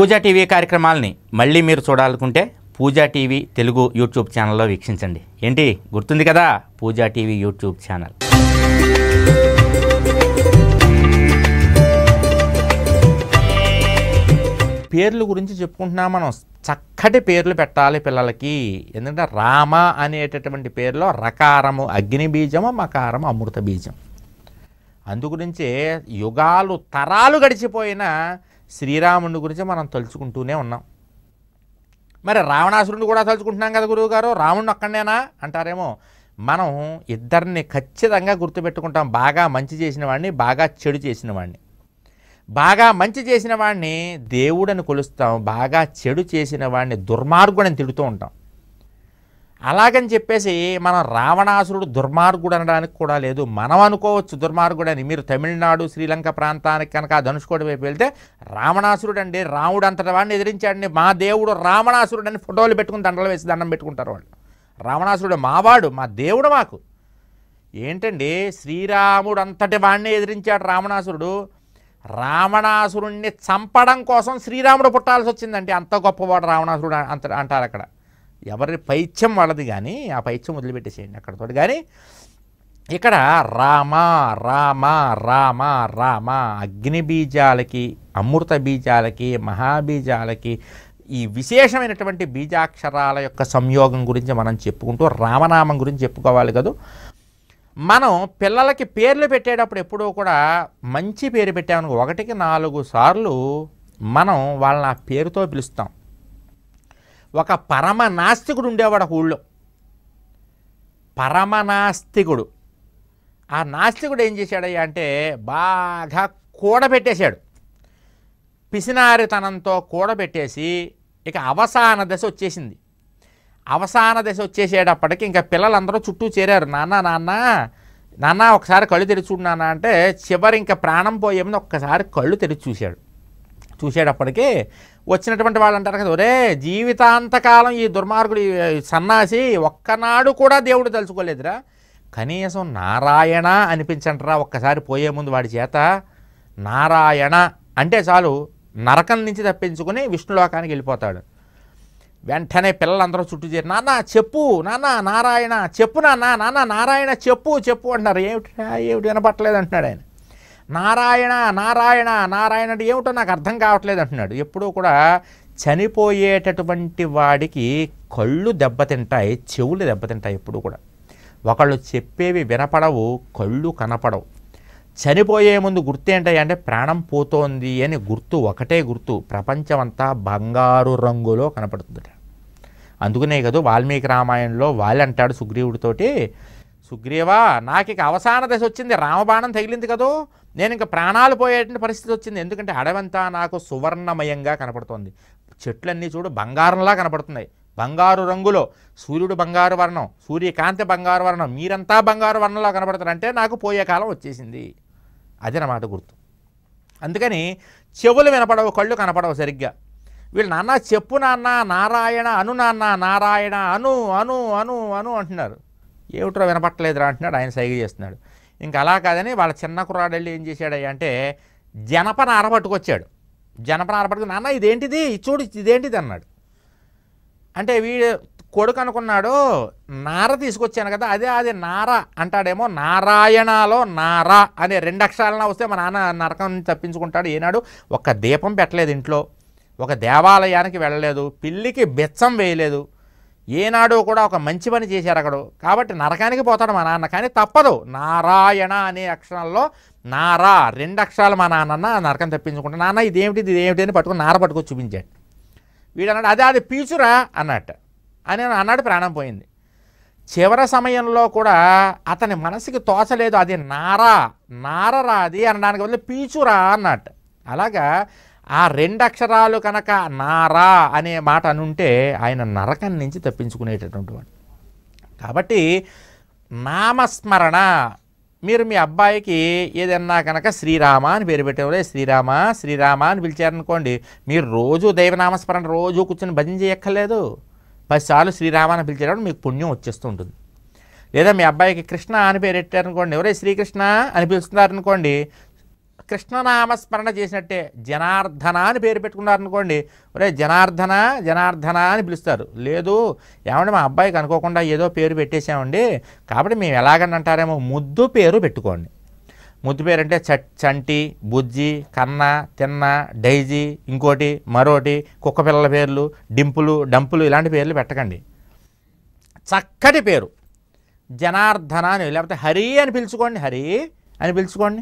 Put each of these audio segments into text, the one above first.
పూజా TV కార్యక్రమాలని మళ్ళీ మీరు చూడాలనుకుంటే పూజా టీవీ తెలుగు యూట్యూబ్ ఛానల్లో వీక్షించండి ఏంటి గుర్తుంది కదా పూజా టీవీ యూట్యూబ్ ఛానల్ పేర్లు గురించి చెప్పుకుంటున్నా మనం చక్కటి పేర్లు పెట్టాలి పిల్లలకి ఎందుకంటే రామ అనేటటువంటి పేరులో రకారము అగ్ని బీజము మకారము అమృత బీజం అందు గురించి యుగాలు తరాలు గడిచిపోయినా శ్రీరాముడి గురించి మనం తలుచుకుంటూనే ఉన్నాం మరి రావణాసురుడు కూడా తలుచుకుంటున్నాం కదా గురువు గారు రాముడిని అక్కడనేనా అంటారేమో మనం ఇద్దరిని ఖచ్చితంగా గుర్తుపెట్టుకుంటాం బాగా మంచి చేసిన వాడిని బాగా చెడు చేసిన వాడిని బాగా మంచి చేసిన వాడిని దేవుడని కొలుస్తాం బాగా చెడు చేసిన వాడిని దుర్మార్గుడని తిడుతూ ఉంటాం అలాగని చెప్పేసి మనం రావణాసురుడు దుర్మార్గుడు అనడానికి కూడా లేదు మనం అనుకోవచ్చు దుర్మార్గుడు అని మీరు తమిళనాడు శ్రీలంక ప్రాంతానికి కనుక ఆ వైపు వెళ్తే రావణాసురుడు అండి రాముడు అంతటి వాడిని ఎదిరించాడని మా దేవుడు రావణాసురుడు అని ఫోటోలు పెట్టుకుని దండలు వేసి దండం పెట్టుకుంటారు వాళ్ళు రావణాసురుడు మావాడు మా దేవుడు మాకు ఏంటండి శ్రీరాముడు అంతటి వాడిని ఎదిరించాడు రావణాసురుడు రావణాసురుణ్ణి చంపడం కోసం శ్రీరాముడు పుట్టాల్సి వచ్చిందండి అంత గొప్పవాడు రావణాసురుడు అంత అంటారు అక్కడ ఎవరి పైత్యం వాళ్ళది కానీ ఆ పైత్యం వదిలిపెట్టేసేయండి అక్కడతో కానీ ఇక్కడ రామ రామ రామ రామ అగ్ని బీజాలకి అమృత బీజాలకి మహాబీజాలకి ఈ విశేషమైనటువంటి బీజాక్షరాల యొక్క సంయోగం గురించి మనం చెప్పుకుంటూ రామనామం గురించి చెప్పుకోవాలి కదా మనం పిల్లలకి పేర్లు పెట్టేటప్పుడు ఎప్పుడూ కూడా మంచి పేరు పెట్టామని ఒకటికి నాలుగు సార్లు మనం వాళ్ళని ఆ పేరుతో పిలుస్తాం ఒక పరమ నాస్తికుడు ఉండేవాడు ఒక ఊళ్ళో పరమ నాస్తికుడు ఆ నాస్తికుడు ఏం చేశాడయ్యా అంటే బాగా కూడబెట్టేశాడు పిసినారితనంతో కూడబెట్టేసి ఇక అవసాన దశ వచ్చేసింది అవసాన దశ వచ్చేసేటప్పటికి ఇంకా పిల్లలందరూ చుట్టూ చేరారు నాన్న నాన్న నాన్న ఒకసారి కళ్ళు తెరిచి చూడు నాన్న అంటే చివరి ఇంకా ప్రాణం పోయేమని ఒక్కసారి కళ్ళు తెరిచి చూశాడు చూసేటప్పటికీ వచ్చినటువంటి వాళ్ళు అంటారు కదా ఒరే జీవితాంతకాలం ఈ దుర్మార్గుడు సన్నాసి ఒక్కనాడు కూడా దేవుడు తలుచుకోలేదురా కనీసం నారాయణ అనిపించంటరా ఒక్కసారి పోయే ముందు వాడి చేత నారాయణ అంటే చాలు నరకం నుంచి తప్పించుకుని విష్ణులోకానికి వెళ్ళిపోతాడు వెంటనే పిల్లలందరూ చుట్టూ చేరి నాన్న చెప్పు నాన్న నారాయణ చెప్పు నాన్న నాన్న నారాయణ చెప్పు చెప్పు అంటున్నారు ఏమిటి ఏమిటి వినపట్టలేదు అంటున్నాడు ఆయన నారాయణ నారాయణ నారాయణ అంటే ఏమిటో నాకు అర్థం కావట్లేదు అంటున్నాడు ఎప్పుడూ కూడా చనిపోయేటటువంటి వాడికి కళ్ళు దెబ్బతింటాయి చెవులు దెబ్బతింటాయి ఎప్పుడు కూడా ఒకళ్ళు చెప్పేవి వినపడవు కళ్ళు కనపడవు చనిపోయే ముందు గుర్తు అంటే ప్రాణం పోతోంది అని గుర్తు ఒకటే గుర్తు ప్రపంచమంతా బంగారు రంగులో కనపడుతుందట అందుకనే కదా వాల్మీకి రామాయణంలో వాళ్ళు అంటాడు సుగ్రీవుడితోటి సుగ్రీవా నాకు ఇక అవసాన దశ వచ్చింది రామబాణం తగిలింది కదూ నేను ఇంకా ప్రాణాలు పోయేటువంటి పరిస్థితి వచ్చింది ఎందుకంటే అడవంతా నాకు సువర్ణమయంగా కనపడుతోంది చెట్లన్నీ చూడు బంగారంలా కనపడుతున్నాయి బంగారు రంగులో సూర్యుడు బంగారు వర్ణం సూర్యకాంతి బంగారు వర్ణం మీరంతా బంగారు వర్ణంలో కనపడతారంటే నాకు పోయే కాలం వచ్చేసింది అన్నమాట గుర్తు అందుకని చెవులు వినపడవు కళ్ళు కనపడవు సరిగ్గా వీళ్ళు నాన్న చెప్పు నాన్న నారాయణ అను నాన్న నారాయణ అను అను అను అను అంటున్నారు ఏమిట్రో వినపట్టలేదురా అంటున్నాడు ఆయన సైగ చేస్తున్నాడు ఇంకా అలా కాదని వాళ్ళ చిన్న కుర్రాడు వెళ్ళి ఏం చేశాడయ్యా అంటే జనపన పట్టుకొచ్చాడు జనపన అరపట్టుకు నాన్న ఇదేంటిది చూడు ఇదేంటిది అన్నాడు అంటే వీడు కొడుకు అనుకున్నాడు నార తీసుకొచ్చాను కదా అదే అది నార అంటాడేమో నారాయణలో నారా అనే రెండు అక్షరాలను వస్తే మా నాన్న నరకం తప్పించుకుంటాడు ఏనాడు ఒక్క దీపం పెట్టలేదు ఇంట్లో ఒక దేవాలయానికి వెళ్ళలేదు పిల్లికి బెచ్చం వేయలేదు ఏనాడో కూడా ఒక మంచి పని చేశారు అక్కడ కాబట్టి నరకానికి పోతాడు మా నాన్న కానీ తప్పదు నారాయణ అనే అక్షరాల్లో నారా రెండు అక్షరాలు మా నాన్న నరకం తెప్పించుకుంటా నాన్న ఇదేమిటి ఏమిటి అని పట్టుకుని నార పట్టుకొని చూపించాడు వీడు అన్నాడు అదే అది పీచురా అన్నట్టు అని అన్నాడు ప్రాణం పోయింది చివరి సమయంలో కూడా అతని మనసుకి తోచలేదు అది నారా నారరా అది అనడానికి వదిలి పీచురా అన్నట్టు అలాగా ఆ రెండు అక్షరాలు కనుక నారా అనే మాట అనుంటే ఆయన నరకం నుంచి తప్పించుకునేటటువంటి వాడు కాబట్టి నామస్మరణ మీరు మీ అబ్బాయికి ఏదన్నా కనుక శ్రీరామ అని పేరు పెట్టేవారే శ్రీరామ శ్రీరామ అని పిలిచారనుకోండి మీరు రోజు దైవనామస్మరణ రోజు కూర్చొని భజన చేయక్కర్లేదు పదిసార్లు శ్రీరామ అని పిలిచేటప్పుడు మీకు పుణ్యం వచ్చేస్తూ ఉంటుంది లేదా మీ అబ్బాయికి కృష్ణ అని పేరు పెట్టారనుకోండి ఎవరే శ్రీకృష్ణ అని పిలుస్తున్నారనుకోండి కృష్ణనామస్మరణ చేసినట్టే జనార్దన అని పేరు పెట్టుకున్నారనుకోండి ఒరే జనార్దన జనార్దన అని పిలుస్తారు లేదు ఏమంటే మా అబ్బాయికి అనుకోకుండా ఏదో పేరు పెట్టేసామండి కాబట్టి మేము అంటారేమో ముద్దు పేరు పెట్టుకోండి ముద్దు పేరు అంటే చంటి బుజ్జి కన్న తిన్న డైజీ ఇంకోటి మరోటి కుక్క పిల్లల పేర్లు డింపులు డంపులు ఇలాంటి పేర్లు పెట్టకండి చక్కటి పేరు జనార్దన అని లేకపోతే హరి అని పిలుచుకోండి హరి అని పిలుచుకోండి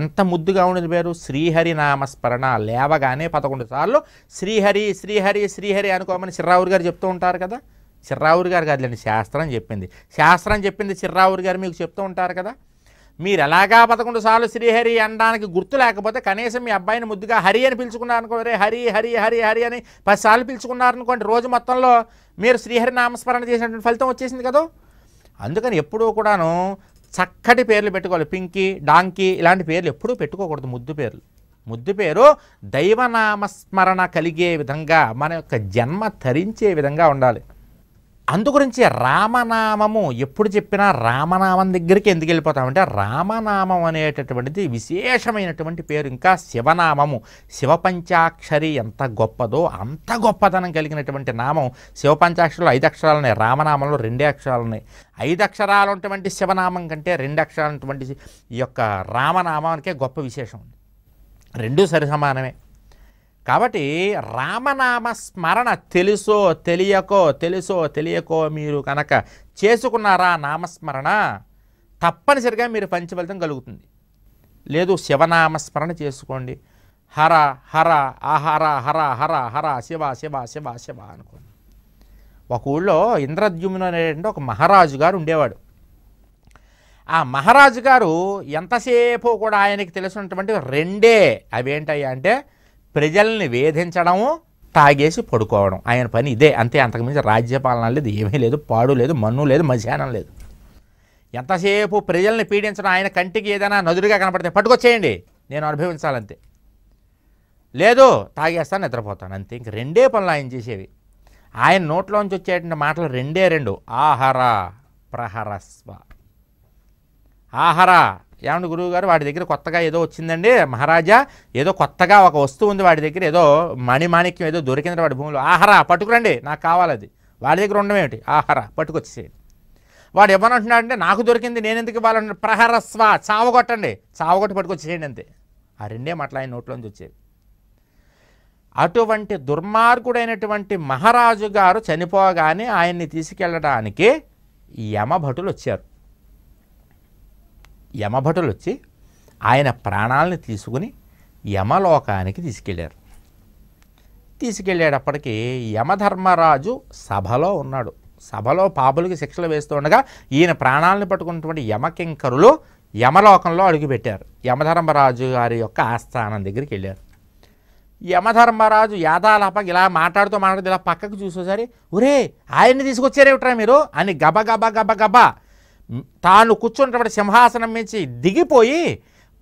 ఎంత ముద్దుగా ఉండేది పేరు శ్రీహరి నామస్మరణ లేవగానే పదకొండు సార్లు శ్రీహరి శ్రీహరి శ్రీహరి అనుకోమని చిర్రావురి గారు చెప్తూ ఉంటారు కదా చిర్రావురి గారు కాదులేండి శాస్త్రం చెప్పింది శాస్త్రం చెప్పింది చిర్రావురి గారు మీకు చెప్తూ ఉంటారు కదా మీరు ఎలాగా పదకొండు సార్లు శ్రీహరి అనడానికి గుర్తు లేకపోతే కనీసం మీ అబ్బాయిని ముద్దుగా హరి అని పిలుచుకున్నారనుకో రే హరి హరి హరి హరి అని పదిసార్లు పిలుచుకున్నారనుకోండి రోజు మొత్తంలో మీరు శ్రీహరి నామస్మరణ చేసినటువంటి ఫలితం వచ్చేసింది కదా అందుకని ఎప్పుడూ కూడాను చక్కటి పేర్లు పెట్టుకోవాలి పింకీ డాంకీ ఇలాంటి పేర్లు ఎప్పుడూ పెట్టుకోకూడదు ముద్దు పేర్లు ముద్దు పేరు దైవనామస్మరణ కలిగే విధంగా మన యొక్క జన్మ ధరించే విధంగా ఉండాలి అందుగురించి రామనామము ఎప్పుడు చెప్పినా రామనామం దగ్గరికి ఎందుకు వెళ్ళిపోతామంటే రామనామం అనేటటువంటిది విశేషమైనటువంటి పేరు ఇంకా శివనామము శివపంచాక్షరి ఎంత గొప్పదో అంత గొప్పతనం కలిగినటువంటి నామం శివపంచాక్షరులు ఐదు అక్షరాలు ఉన్నాయి రామనామంలో రెండే అక్షరాలు ఉన్నాయి ఐదు అక్షరాలు ఉన్నటువంటి శివనామం కంటే రెండు అక్షరాలు ఉన్నటువంటి ఈ యొక్క రామనామానికే గొప్ప విశేషం ఉంది రెండూ సరి సమానమే కాబట్టి రామనామ స్మరణ తెలుసో తెలియకో తెలుసో తెలియకో మీరు కనుక చేసుకున్నారా నామస్మరణ తప్పనిసరిగా మీరు పంచఫలితం కలుగుతుంది లేదు శివనామస్మరణ చేసుకోండి హర హర ఆహర హర హర హర శివ శివ శివ శివ అనుకోండి ఒక ఊళ్ళో ఇంద్రద్యుమ్ను అనేటువంటి ఒక మహారాజు గారు ఉండేవాడు ఆ మహారాజు గారు ఎంతసేపు కూడా ఆయనకి తెలిసినటువంటి రెండే అవేంటయ్యా అంటే ప్రజల్ని వేధించడం తాగేసి పడుకోవడం ఆయన పని ఇదే అంతే అంతకుమించి రాజ్యపాలన లేదు ఏమీ లేదు పాడు లేదు మన్ను లేదు మధ్యాహ్నం లేదు ఎంతసేపు ప్రజల్ని పీడించడం ఆయన కంటికి ఏదైనా నదురుగా కనపడితే పట్టుకొచ్చేయండి నేను అనుభవించాలంతే లేదు తాగేస్తాను నిద్రపోతాను అంతే ఇంక రెండే పనులు ఆయన చేసేవి ఆయన నోట్లోంచి వచ్చేటువంటి మాటలు రెండే రెండు ఆహార ప్రహరస్వ ఆహార ఏమన్నా గురువు గారు వాడి దగ్గర కొత్తగా ఏదో వచ్చిందండి మహారాజా ఏదో కొత్తగా ఒక వస్తువు ఉంది వాడి దగ్గర ఏదో మణిమాణిక్యం ఏదో దొరికింది వాడి భూమిలో ఆహారా పట్టుకురండి నాకు కావాలది వాడి దగ్గర ఉండమేమిటి ఆహారా పట్టుకొచ్చేసేయండి వాడు ఏమనంటున్నాడంటే నాకు దొరికింది నేను ఎందుకు ఇవ్వాలంటే ప్రహరస్వ చావగొట్టండి చావగొట్టి పట్టుకొచ్చేయండి అంతే ఆ రెండే మాటలు ఆయన నోట్లోంచి వచ్చేది అటువంటి దుర్మార్గుడైనటువంటి మహారాజు గారు చనిపోగానే ఆయన్ని తీసుకెళ్ళడానికి యమభటులు వచ్చారు యమభటులు వచ్చి ఆయన ప్రాణాలను తీసుకుని యమలోకానికి తీసుకెళ్ళారు తీసుకెళ్ళేటప్పటికీ యమధర్మరాజు సభలో ఉన్నాడు సభలో పాపులకి శిక్షలు వేస్తుండగా ఈయన ప్రాణాలను పట్టుకున్నటువంటి యమకింకరులు యమలోకంలో అడుగుపెట్టారు యమధర్మరాజు గారి యొక్క ఆస్థానం దగ్గరికి వెళ్ళారు యమధర్మరాజు యాదాలప ఇలా మాట్లాడుతూ మాట్లాడుతూ ఇలా పక్కకు చూసేసరి ఒరే ఆయన్ని తీసుకొచ్చారేమిట్రా మీరు అని గబ గబ గబ తాను కూర్చున్నటువంటి సింహాసనం నుంచి దిగిపోయి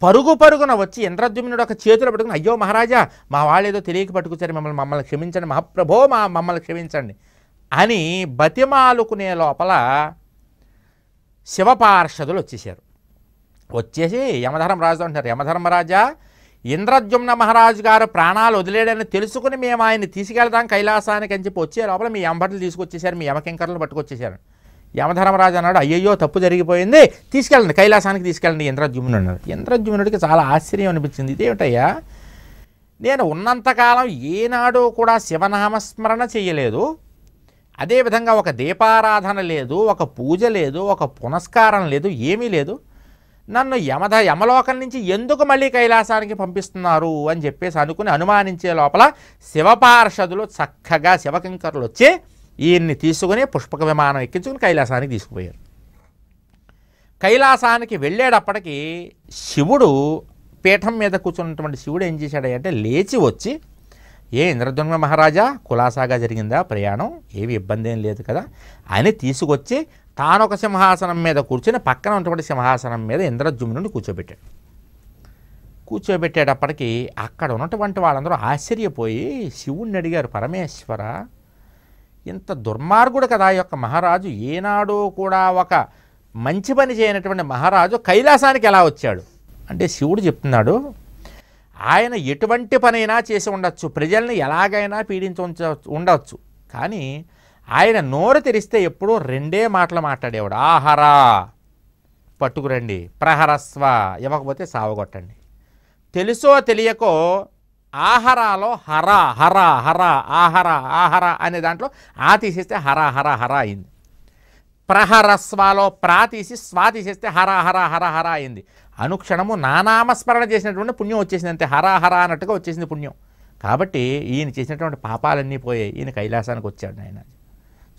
పరుగు పరుగున వచ్చి ఇంద్రద్యుమ్నుడు ఒక చేతులు పట్టుకుని అయ్యో మహారాజా మా వాళ్ళేదో తెలియక పట్టుకొచ్చారు మిమ్మల్ని మమ్మల్ని క్షమించండి మహాప్రభో మా మమ్మల్ని క్షమించండి అని బతిమాలుకునే లోపల శివపార్షదులు వచ్చేసారు వచ్చేసి యమధర్మరాజు అంటారు యమధర్మరాజా ఇంద్రద్యుమ్న మహారాజు గారు ప్రాణాలు వదిలేడని తెలుసుకుని మేము ఆయన్ని తీసుకెళ్దాం కైలాసానికి అని చెప్పి వచ్చే లోపల మీ ఎంబటలు తీసుకొచ్చేసారు మీ యమకింకర్లు పట్టుకొచ్చేసారు యమధర్మరాజు అన్నాడు అయ్యయ్యో తప్పు జరిగిపోయింది తీసుకెళ్ళండి కైలాసానికి తీసుకెళ్ళండి ఇంద్రజుమ్నుడు అన్నాడు ఇంద్రజుమ్నుడికి చాలా ఆశ్చర్యం అనిపించింది ఇదేమిటయ్యా నేను ఉన్నంతకాలం ఏనాడు కూడా శివనామస్మరణ చేయలేదు అదేవిధంగా ఒక దీపారాధన లేదు ఒక పూజ లేదు ఒక పునస్కారం లేదు ఏమీ లేదు నన్ను యమధ యమలోకం నుంచి ఎందుకు మళ్ళీ కైలాసానికి పంపిస్తున్నారు అని చెప్పేసి అనుకుని అనుమానించే లోపల శివపార్షదులు చక్కగా శివకింకరులు వచ్చి ఈయన్ని తీసుకుని పుష్పక విమానం ఎక్కించుకుని కైలాసానికి తీసుకుపోయారు కైలాసానికి వెళ్ళేటప్పటికి శివుడు పీఠం మీద కూర్చున్నటువంటి శివుడు ఏం చేశాడంటే లేచి వచ్చి ఏ ఇంద్రద్వంగ మహారాజా కులాసాగా జరిగిందా ప్రయాణం ఏవి ఇబ్బంది ఏం లేదు కదా అని తీసుకొచ్చి తాను ఒక సింహాసనం మీద కూర్చుని పక్కన ఉన్నటువంటి సింహాసనం మీద ఇంద్రజుమ్నుని కూర్చోబెట్టాడు కూర్చోబెట్టేటప్పటికీ అక్కడ ఉన్నటువంటి వాళ్ళందరూ ఆశ్చర్యపోయి శివుణ్ణి అడిగారు పరమేశ్వర ఇంత దుర్మార్గుడు కదా యొక్క మహారాజు ఏనాడో కూడా ఒక మంచి పని చేయనటువంటి మహారాజు కైలాసానికి ఎలా వచ్చాడు అంటే శివుడు చెప్తున్నాడు ఆయన ఎటువంటి పనైనా చేసి ఉండొచ్చు ప్రజల్ని ఎలాగైనా పీడించ ఉండవచ్చు కానీ ఆయన నోరు తెరిస్తే ఎప్పుడూ రెండే మాటలు మాట్లాడేవాడు ఆహారా పట్టుకురండి ప్రహరస్వ ఇవ్వకపోతే సావగొట్టండి తెలుసో తెలియకో ఆహరాలో హర హర హర ఆహర ఆహర అనే దాంట్లో ఆ తీసేస్తే హర హర హర అయింది ప్రహరస్వాలో ప్రా తీసి స్వా తీసేస్తే హర హర హర హర అయింది అనుక్షణము నానామస్మరణ చేసినటువంటి పుణ్యం వచ్చేసింది అంతే హర హర అన్నట్టుగా వచ్చేసింది పుణ్యం కాబట్టి ఈయన చేసినటువంటి పాపాలన్నీ పోయాయి ఈయన కైలాసానికి వచ్చాడు ఆయన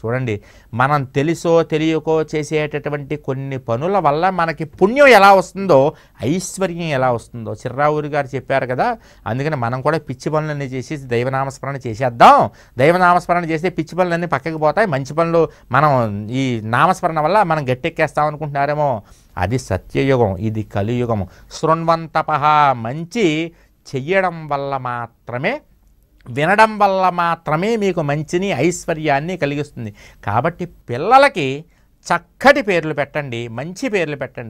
చూడండి మనం తెలుసో తెలియకో చేసేటటువంటి కొన్ని పనుల వల్ల మనకి పుణ్యం ఎలా వస్తుందో ఐశ్వర్యం ఎలా వస్తుందో చిర్రావురి గారు చెప్పారు కదా అందుకని మనం కూడా పిచ్చి పనులన్నీ చేసి దైవనామస్మరణ చేసేద్దాం దైవనామస్మరణ చేస్తే పిచ్చి పనులన్నీ పక్కకి పోతాయి మంచి పనులు మనం ఈ నామస్మరణ వల్ల మనం గట్టెక్కేస్తాం అనుకుంటున్నారేమో అది సత్యయుగం ఇది కలియుగం శృణ్వంతపహ మంచి చెయ్యడం వల్ల మాత్రమే వినడం వల్ల మాత్రమే మీకు మంచిని ఐశ్వర్యాన్ని కలిగిస్తుంది కాబట్టి పిల్లలకి చక్కటి పేర్లు పెట్టండి మంచి పేర్లు పెట్టండి